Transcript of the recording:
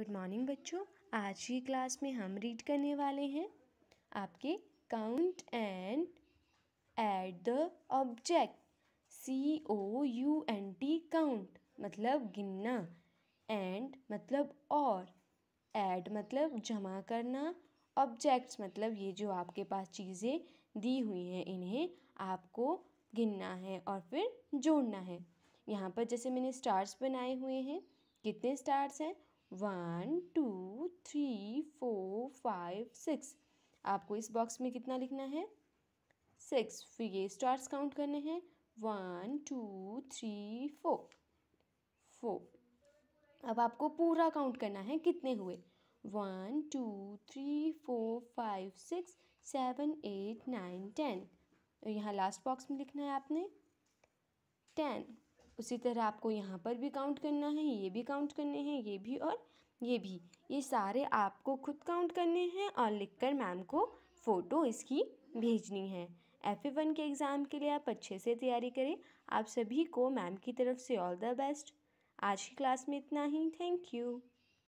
good morning बच्चों आज की क्लास में हम रीड करने वाले हैं आपके count and add the object C O U N T count मतलब गिनना एंड मतलब और एड मतलब जमा करना ऑब्जेक्ट्स मतलब ये जो आपके पास चीज़ें दी हुई हैं इन्हें आपको गिनना है और फिर जोड़ना है यहाँ पर जैसे मैंने स्टार्स बनाए हुए हैं कितने स्टार्स हैं one two three four five six आपको इस बॉक्स में कितना लिखना है सिक्स फिर ये स्टार्स काउंट करने हैं one two three four four अब आपको पूरा काउंट करना है कितने हुए one two three four five six seven eight nine ten यहाँ लास्ट बॉक्स में लिखना है आपने टेन उसी तरह आपको यहाँ पर भी काउंट करना है ये भी काउंट करने हैं ये भी और ये भी ये सारे आपको खुद काउंट करने हैं और लिखकर मैम को फ़ोटो इसकी भेजनी है एफ ए वन के एग्ज़ाम के लिए आप अच्छे से तैयारी करें आप सभी को मैम की तरफ से ऑल द बेस्ट आज की क्लास में इतना ही थैंक यू